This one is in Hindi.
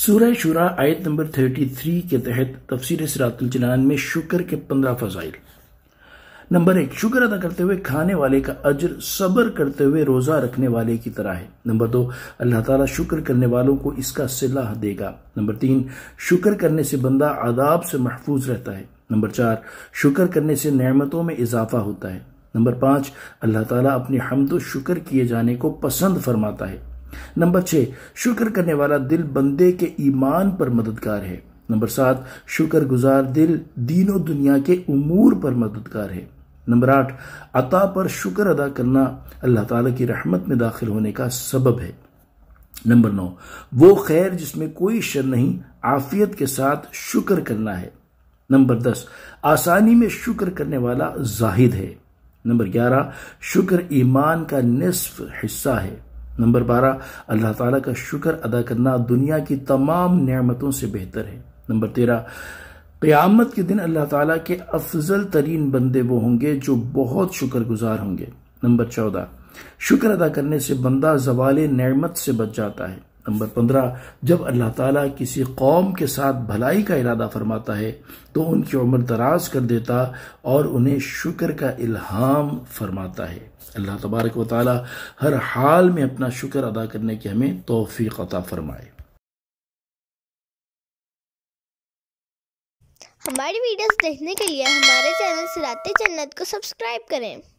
सूर्य शुरा आयत नंबर 33 के तहत तफसीर सरातुल में शुक्र के पंद्रह फजाइल नंबर एक शुक्र अदा करते हुए खाने वाले का अजर सब्र करते हुए रोज़ा रखने वाले की तरह है नंबर दो अल्लाह ताला शुक्र करने वालों को इसका सलाह देगा नंबर तीन शुक्र करने से बंदा आदाब से महफूज रहता है नंबर चार शुक्र करने से नमतों में इजाफा होता है नंबर पांच अल्लाह ताला अपने हमदो शुक्र किए जाने को पसंद फरमाता है नंबर छह शुक्र करने वाला दिल बंदे के ईमान पर मददगार है नंबर सात शुक्र गुजार दिल दीनों दुनिया के उमूर पर मददगार है नंबर आठ अता पर शुक्र अदा करना अल्लाह ताला की रहमत में दाखिल होने का सबब है नंबर नौ वो खैर जिसमें कोई शर नहीं आफियत के साथ शुक्र करना है नंबर दस आसानी में शुक्र करने वाला जाहिद है नंबर ग्यारह शुक्र ईमान का निसफ हिस्सा है नंबर बारह अल्लाह ताला का शुक्र अदा करना दुनिया की तमाम नियामतों से बेहतर है नंबर तेरह क़यामत के दिन अल्लाह ताला के अफजल तरीन बंदे वो होंगे जो बहुत शुक्रगुजार होंगे नंबर चौदह शुक्र अदा करने से बंदा जवाल नेमत से बच जाता है नंबर पंद्रह जब अल्लाह ताला किसी कौम के साथ भलाई का इरादा फरमाता है तो उनकी उम्र दराज कर देता और उन्हें शुक्र का इल्हाम फरमाता है अल्लाह तबारक व ताली हर हाल में अपना शुक्र अदा करने की हमें तोफ़ी अता फरमाए हमारी वीडियोस देखने के लिए हमारे चैनल सिराते जन्नत को सब्सक्राइब करें